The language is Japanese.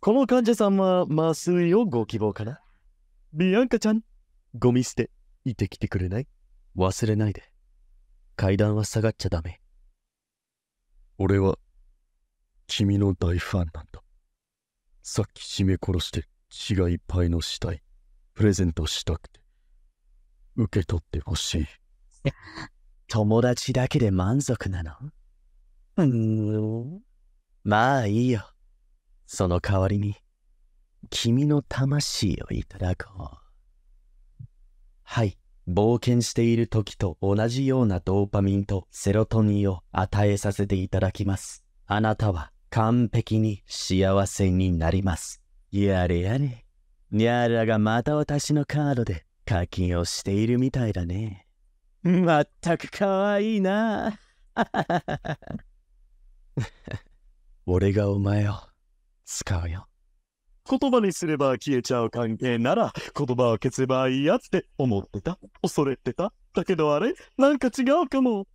この患者さんは麻酔をご希望かなビアンカちゃん、ゴミ捨て、いてきてくれない忘れないで。階段は下がっちゃダメ。俺は、君の大ファンなんだ。さっき締め殺して血がいっぱいの死体、プレゼントしたくて。受け取ってほしい。友達だけで満足なのうん。まあいいよ。その代わりに、君の魂をいただこう。はい、冒険している時と同じようなドーパミンとセロトニンを与えさせていただきます。あなたは完璧に幸せになります。やれやれ。ニャーラがまた私のカードで課金をしているみたいだね。まったくかわいいな。俺がお前を使うよ。言葉にすれば消えちゃう関係なら言葉を消せばいいやって思ってた恐れてただけどあれなんか違うかも